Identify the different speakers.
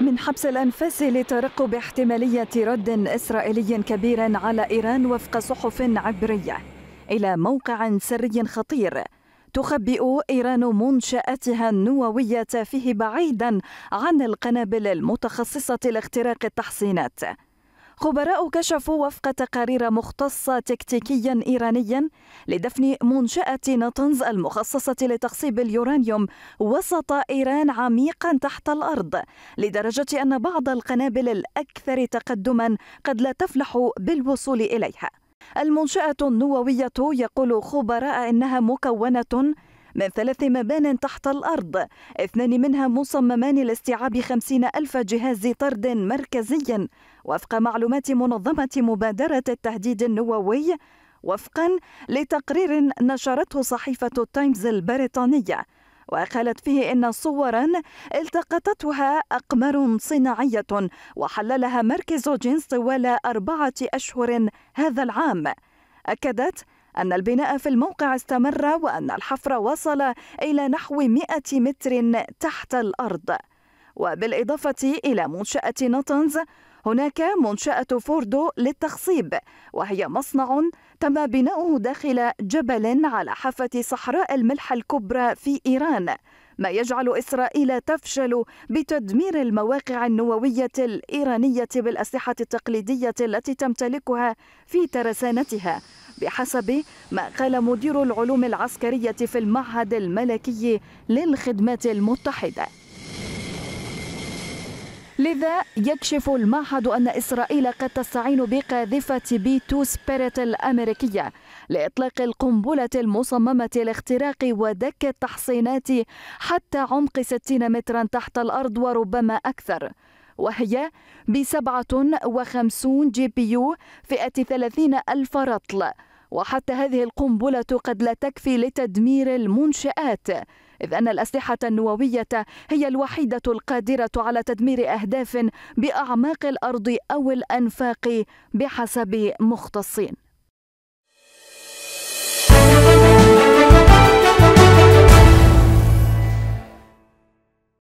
Speaker 1: من حبس الأنفاس لترقب احتمالية رد إسرائيلي كبير على إيران وفق صحف عبرية إلى موقع سري خطير تخبئ إيران منشأتها النووية فيه بعيدا عن القنابل المتخصصة لاختراق التحصينات خبراء كشفوا وفق تقارير مختصة تكتيكيا إيرانيا لدفن منشأة نطنز المخصصة لتخصيب اليورانيوم وسط إيران عميقا تحت الأرض لدرجة أن بعض القنابل الأكثر تقدما قد لا تفلح بالوصول إليها المنشأة النووية يقول خبراء إنها مكونة من ثلاث مبان تحت الأرض اثنان منها مصممان لاستيعاب خمسين ألف جهاز طرد مركزي وفق معلومات منظمة مبادرة التهديد النووي وفقا لتقرير نشرته صحيفة التايمز البريطانية وقالت فيه إن صورا التقطتها أقمار صناعية وحللها مركز جينز طوال أربعة أشهر هذا العام أكدت أن البناء في الموقع استمر وأن الحفر وصل إلى نحو 100 متر تحت الأرض وبالإضافة إلى منشأة نوتنز هناك منشأة فوردو للتخصيب وهي مصنع تم بناؤه داخل جبل على حافة صحراء الملح الكبرى في إيران ما يجعل إسرائيل تفشل بتدمير المواقع النووية الإيرانية بالأسلحة التقليدية التي تمتلكها في ترسانتها بحسب ما قال مدير العلوم العسكرية في المعهد الملكي للخدمات المتحدة لذا يكشف المعهد أن إسرائيل قد تستعين بقاذفة بي 2 سبيريت الأمريكية لإطلاق القنبلة المصممة لاختراق ودك التحصينات حتى عمق 60 مترا تحت الأرض وربما أكثر وهي ب 57 جي بي يو فئة 30 ألف رطل وحتى هذه القنبلة قد لا تكفي لتدمير المنشآت إذ أن الأسلحة النووية هي الوحيدة القادرة على تدمير أهداف بأعماق الأرض أو الأنفاق بحسب مختصين